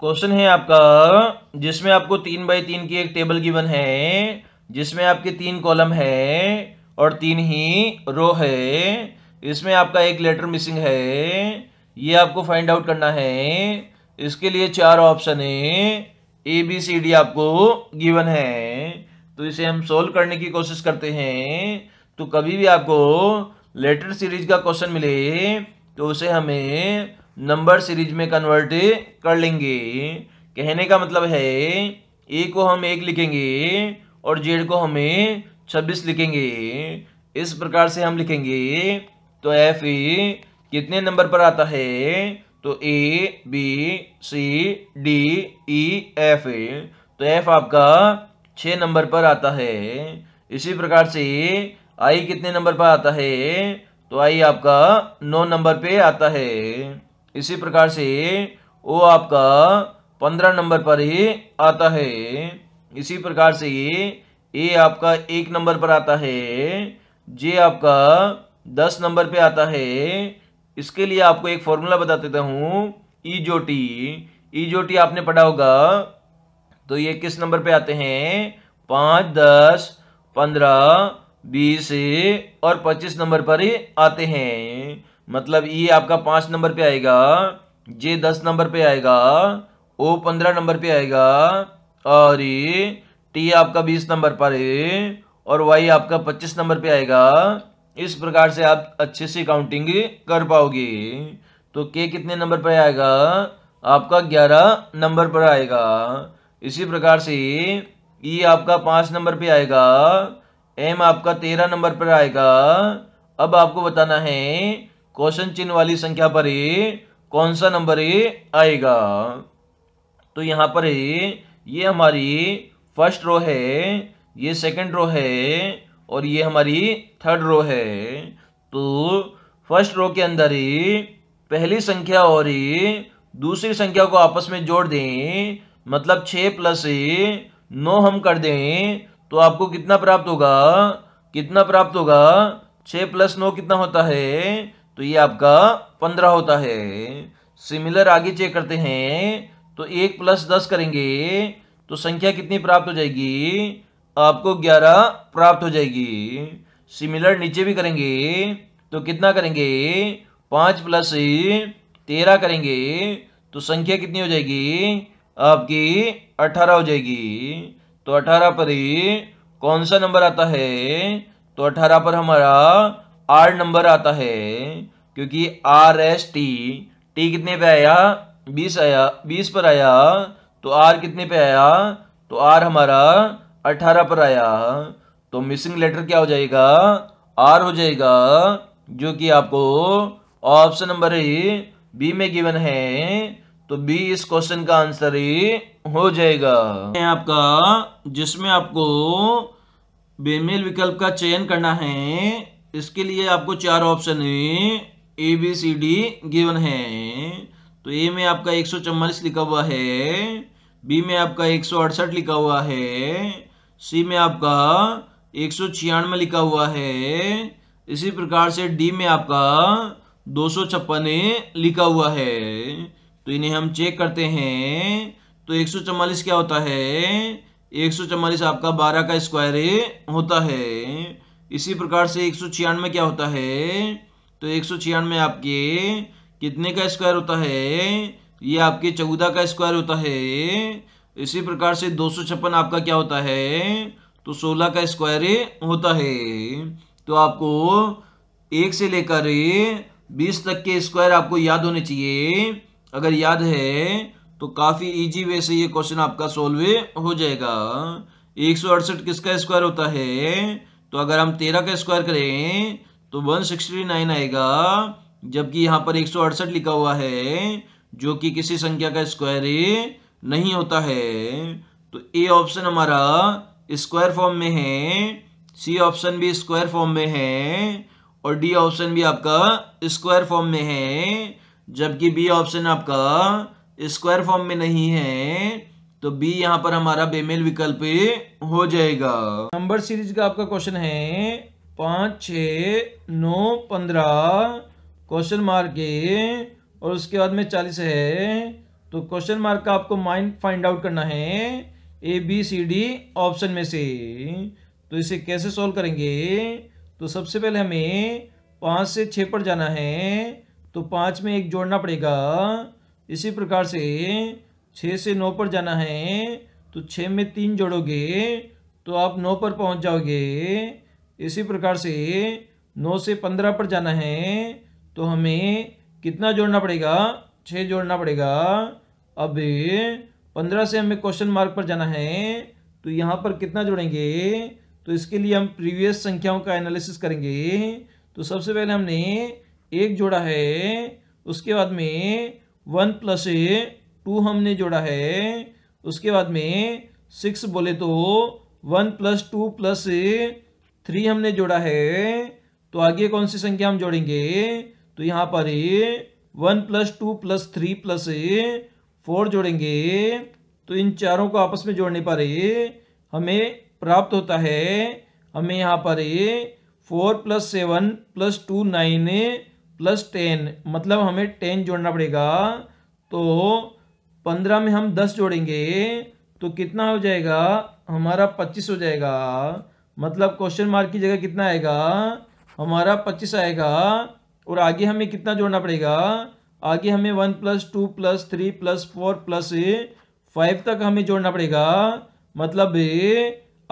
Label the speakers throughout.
Speaker 1: question है आपका जिसमें आपको तीन बाई तीन की एक टेबल गिवन है जिसमें आपके तीन कॉलम है और तीन ही रो है इसमें आपका एक लेटर मिसिंग है ये आपको फाइंड आउट करना है इसके लिए चार ऑप्शन है ए बी सी डी आपको गिवन है तो इसे हम सोल्व करने की कोशिश करते हैं तो कभी भी आपको लेटर सीरीज का क्वेश्चन मिले तो उसे हमें नंबर सीरीज में कन्वर्ट कर लेंगे कहने का मतलब है ए को हम एक लिखेंगे और जेड को हमें छब्बीस लिखेंगे इस प्रकार से हम लिखेंगे तो एफ ए कितने नंबर पर आता है तो A B C D E F तो एफ आपका छः नंबर पर आता है इसी प्रकार से आई कितने नंबर पर आता है तो आई आपका नौ नंबर पे आता है इसी प्रकार से वो आपका पंद्रह नंबर पर ही आता है इसी प्रकार से ये आपका एक नंबर पर आता है जे आपका दस नंबर पे आता है इसके लिए आपको एक फॉर्मूला बता देता हूँ ई जो टी ई जो टी आपने पढ़ा होगा तो ये किस नंबर पे आते हैं पाँच दस पंद्रह बीस और पच्चीस नंबर पर ही आते हैं मतलब ई आपका पाँच नंबर पे आएगा जे दस नंबर पे आएगा ओ पंद्रह नंबर पे आएगा और ये टी आपका बीस नंबर पर है और वाई आपका पच्चीस नंबर पे आएगा इस प्रकार से आप अच्छे से काउंटिंग कर पाओगे तो के कितने नंबर पर आएगा आपका ग्यारह नंबर पर आएगा इसी प्रकार से ई e आपका पाँच नंबर पे आएगा एम आपका तेरह नंबर पर आएगा अब आपको बताना है क्वेश्चन चिन्ह वाली संख्या पर ही कौन सा नंबर ही आएगा तो यहाँ पर ही ये हमारी फर्स्ट रो है ये सेकंड रो है और ये हमारी थर्ड रो है तो फर्स्ट रो के अंदर ही पहली संख्या और ही दूसरी संख्या को आपस में जोड़ दें मतलब छ प्लस नौ हम कर दें तो आपको कितना प्राप्त होगा कितना प्राप्त होगा छ प्लस नौ कितना होता है तो ये आपका पंद्रह होता है सिमिलर आगे चेक करते हैं तो एक प्लस दस करेंगे तो संख्या कितनी प्राप्त हो जाएगी आपको ग्यारह प्राप्त हो जाएगी सिमिलर नीचे भी करेंगे तो कितना करेंगे पाँच प्लस तेरह करेंगे तो संख्या कितनी हो जाएगी आपकी अठारह हो जाएगी तो अठारह पर ही कौन सा नंबर आता है तो अठारह पर हमारा आर नंबर आता है क्योंकि आर एस टी टी कितने पे आया बीस आया बीस पर आया तो आर कितने पे आया तो आर हमारा अठारह पर आया तो मिसिंग लेटर क्या हो जाएगा आर हो जाएगा जो कि आपको ऑप्शन नंबर बी में गिवन है तो बी इस क्वेश्चन का आंसर ही हो जाएगा आपका जिसमें आपको बेमेल विकल्प का चयन करना है इसके लिए आपको चार ऑप्शन है A B C D given है तो ए में आपका एक सौ लिखा हुआ है बी में आपका एक सौ अड़सठ लिखा हुआ है सी में आपका एक सौ छियानवे लिखा हुआ है इसी प्रकार से डी में आपका दो सौ छप्पन लिखा हुआ है तो इन्हें हम चेक करते हैं तो एक सौ क्या होता है एक सौ आपका बारह का स्क्वायर होता है इसी प्रकार से एक सौ क्या होता है तो एक सौ आपके कितने का स्क्वायर होता है ये आपके चौदह का स्क्वायर होता है इसी प्रकार से दो आपका क्या होता है तो सोलह का स्क्वायर होता है तो आपको एक से लेकर बीस तक के स्क्वायर आपको याद होने चाहिए अगर याद है तो काफ़ी इजी वे से ये क्वेश्चन आपका सोल्व हो जाएगा एक किसका स्क्वायर होता है तो अगर हम तेरह का स्क्वायर करें तो वन सिक्सटी नाइन आएगा जबकि यहाँ पर एक सौ अड़सठ लिखा हुआ है जो कि किसी संख्या का स्क्वायर नहीं होता है तो ए ऑप्शन हमारा स्क्वायर फॉर्म में है सी ऑप्शन भी स्क्वायर फॉर्म में है और डी ऑप्शन भी आपका स्क्वायर फॉर्म में है जबकि बी ऑप्शन आपका स्क्वायर फॉर्म में नहीं है तो बी यहाँ पर हमारा बेमेल विकल्प हो जाएगा नंबर सीरीज का आपका क्वेश्चन है पांच छ नौ पंद्रह क्वेश्चन मार्क ए और उसके बाद में चालीस है तो क्वेश्चन मार्क का आपको माइंड फाइंड आउट करना है A B C D option में से तो इसे कैसे सॉल्व करेंगे तो सबसे पहले हमें पांच से छ पर जाना है तो पांच में एक जोड़ना पड़ेगा इसी प्रकार से छः से नौ पर जाना है तो छः में तीन जोड़ोगे तो आप नौ पर पहुंच जाओगे इसी प्रकार से नौ से पंद्रह पर जाना है तो हमें कितना जोड़ना पड़ेगा छः जोड़ना पड़ेगा अब पंद्रह से हमें क्वेश्चन मार्क पर जाना है तो यहाँ पर कितना जोड़ेंगे तो इसके लिए हम प्रीवियस संख्याओं का एनालिसिस करेंगे तो सबसे पहले हमने एक जोड़ा है उसके बाद में वन प्लस टू हमने जोड़ा है उसके बाद में सिक्स बोले तो one plus two plus three हमने जोड़ा है तो आगे कौन सी संख्या हम जोड़ेंगे तो यहाँ पर one plus two plus three plus four जोड़ेंगे तो इन चारों को आपस में जोड़ने पर हमें प्राप्त होता है हमें यहाँ पर four plus seven plus two nine plus ten मतलब हमें टेन जोड़ना पड़ेगा तो पंद्रह में हम दस जोड़ेंगे तो कितना हो जाएगा हमारा पच्चीस हो जाएगा मतलब क्वेश्चन मार्क की जगह कितना आएगा हमारा पच्चीस आएगा और आगे हमें कितना जोड़ना पड़ेगा आगे हमें one plus two plus three plus four plus five तक हमें जोड़ना पड़ेगा मतलब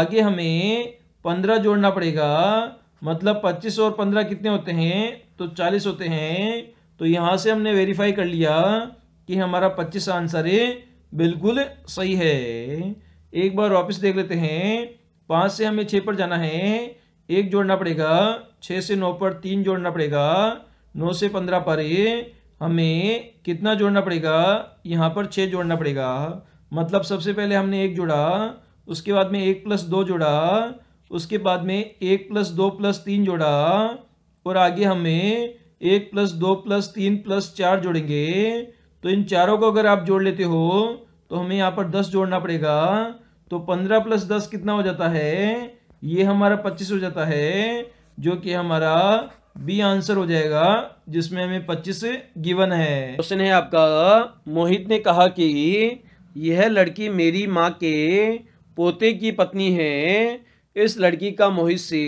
Speaker 1: आगे हमें पंद्रह जोड़ना पड़ेगा मतलब पच्चीस और पंद्रह कितने होते हैं तो चालीस होते हैं तो यहाँ से हमने वेरीफाई कर लिया कि हमारा पच्चीस आंसर है बिल्कुल सही है एक बार वापस देख लेते हैं पाँच से हमें छः पर जाना है एक जोड़ना पड़ेगा छः से नौ पर तीन जोड़ना पड़ेगा नौ से पंद्रह पर हमें कितना जोड़ना पड़ेगा यहाँ पर छः जोड़ना पड़ेगा मतलब सबसे पहले हमने एक जोड़ा उसके बाद में एक प्लस दो जोड़ा उसके बाद में एक प्लस दो प्लस तीन जोड़ा और आगे हमें एक प्लस दो प्लस तीन प्लस चार जोड़ेंगे तो इन चारों को अगर आप जोड़ लेते हो तो हमें यहाँ पर दस जोड़ना पड़ेगा तो पंद्रह प्लस दस कितना हो जाता है ये हमारा पच्चीस हो जाता है जो कि हमारा बी आंसर हो जाएगा जिसमें हमें पच्चीस गिवन है क्वेश्चन है आपका मोहित ने कहा कि यह लड़की मेरी माँ के पोते की पत्नी है इस लड़की का मोहित से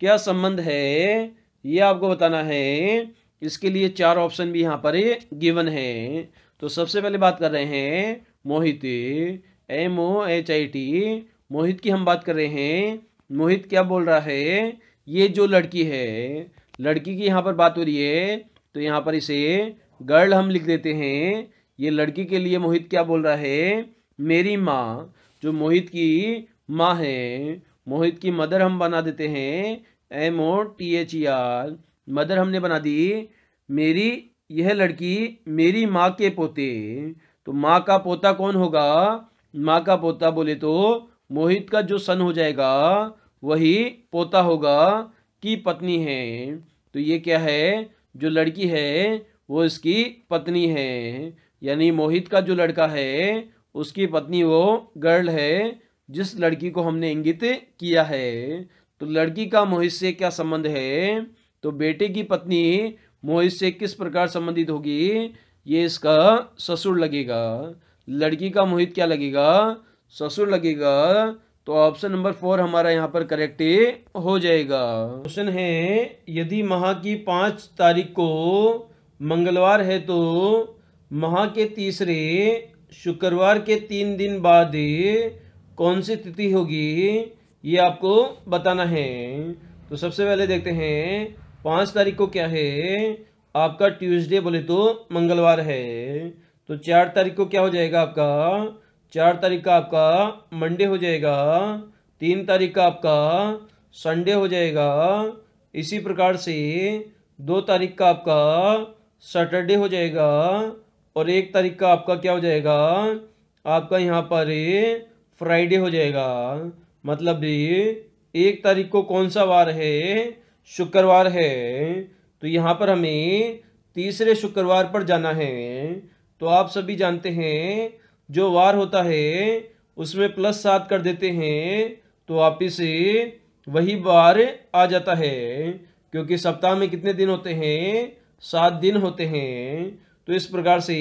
Speaker 1: क्या संबंध है ये आपको बताना है इसके लिए चार ऑप्शन भी यहाँ पर गिवन है तो सबसे पहले बात कर रहे हैं Mohit M O H I T Mohit की हम बात कर रहे हैं मोहित क्या बोल रहा है ये जो लड़की है लड़की की यहाँ पर बात हो रही है तो यहाँ पर इसे गर्ल हम लिख देते हैं ये लड़की के लिए मोहित क्या बोल रहा है मेरी माँ जो मोहित की माँ है मोहित की मदर हम बना देते हैं M O T H E R mother हमने बना दी मेरी यह लड़की मेरी माँ के पोते तो माँ का पोता कौन होगा माँ का पोता बोले तो मोहित का जो सन हो जाएगा वही पोता होगा की पत्नी है तो ये क्या है जो लड़की है वो इसकी पत्नी है यानी मोहित का जो लड़का है उसकी पत्नी वो गर्ल है जिस लड़की को हमने इंगित किया है तो लड़की का मोहित से क्या संबंध है तो बेटे की पत्नी मोहित से किस प्रकार संबंधित होगी ये इसका ससुर लगेगा लड़की का मोहित क्या लगेगा ससुर लगेगा तो ऑप्शन नंबर फोर हमारा यहाँ पर करेक्ट हो जाएगा क्वेश्चन है यदि माह की पांच तारीख को मंगलवार है तो माह के तीसरे शुक्रवार के तीन दिन बाद कौन सी तिथि होगी ये आपको बताना है तो सबसे पहले देखते हैं पाँच तारीख को क्या है आपका ट्यूसडे बोले तो मंगलवार है तो चार तारीख को क्या हो जाएगा आपका चार तारीख का आपका मंडे हो जाएगा तीन तारीख का आपका संडे हो जाएगा इसी प्रकार से दो तारीख का आपका सैटरडे हो जाएगा और एक तारीख का आपका क्या हो जाएगा आपका यहाँ पर फ्राइडे हो जाएगा मतलब एक तारीख को कौन सा वार है शुक्रवार है तो यहाँ पर हमें तीसरे शुक्रवार पर जाना है तो आप सभी जानते हैं जो वार होता है उसमें प्लस सात कर देते हैं तो आप इसे वही वार आ जाता है क्योंकि सप्ताह में कितने दिन होते हैं सात दिन होते हैं तो इस प्रकार से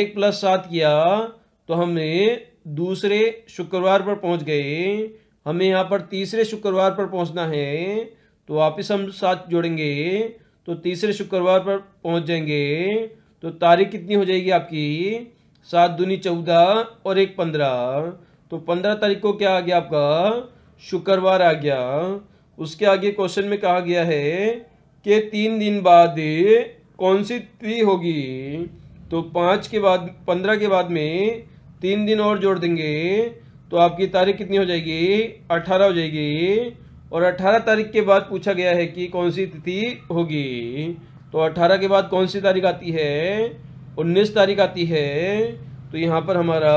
Speaker 1: एक प्लस सात किया तो हमें दूसरे शुक्रवार पर पहुंच गए हमें यहाँ पर तीसरे शुक्रवार पर पहुंचना है तो वापिस हम साथ जोड़ेंगे तो तीसरे शुक्रवार पर पहुंच जाएंगे तो तारीख कितनी हो जाएगी आपकी सात दूनी चौदह और एक पंद्रह तो पंद्रह तारीख को क्या आ गया आपका शुक्रवार आ गया उसके आगे क्वेश्चन में कहा गया है कि तीन दिन बाद कौन सी तिथि होगी तो पाँच के बाद पंद्रह के बाद में तीन दिन और जोड़ देंगे तो आपकी तारीख कितनी हो जाएगी अठारह हो जाएगी और 18 तारीख के बाद पूछा गया है कि कौन सी तिथि होगी तो 18 के बाद कौन सी तारीख आती है 19 तारीख आती है तो यहाँ पर हमारा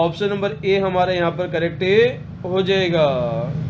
Speaker 1: ऑप्शन नंबर ए हमारा यहाँ पर करेक्ट हो जाएगा